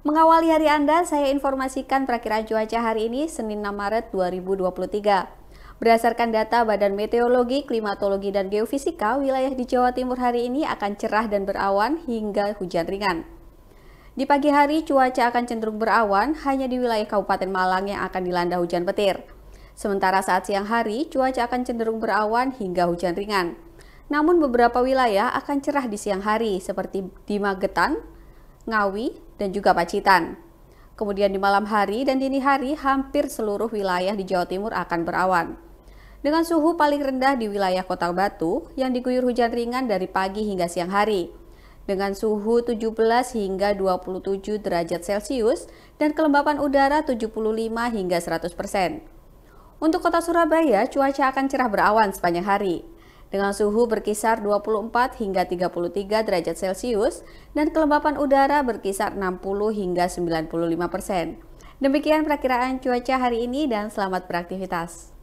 Mengawali hari Anda, saya informasikan perakiraan cuaca hari ini Senin 6 Maret 2023. Berdasarkan data Badan Meteorologi, Klimatologi, dan Geofisika, wilayah di Jawa Timur hari ini akan cerah dan berawan hingga hujan ringan. Di pagi hari, cuaca akan cenderung berawan hanya di wilayah Kabupaten Malang yang akan dilanda hujan petir. Sementara saat siang hari, cuaca akan cenderung berawan hingga hujan ringan. Namun beberapa wilayah akan cerah di siang hari, seperti di Magetan, Ngawi, dan juga Pacitan. Kemudian di malam hari dan dini hari hampir seluruh wilayah di Jawa Timur akan berawan. Dengan suhu paling rendah di wilayah Kota Batu yang diguyur hujan ringan dari pagi hingga siang hari. Dengan suhu 17 hingga 27 derajat Celcius dan kelembapan udara 75 hingga 100 persen. Untuk kota Surabaya, cuaca akan cerah berawan sepanjang hari dengan suhu berkisar 24 hingga 33 derajat Celcius dan kelembapan udara berkisar 60 hingga 95 persen. Demikian perkiraan cuaca hari ini dan selamat beraktivitas.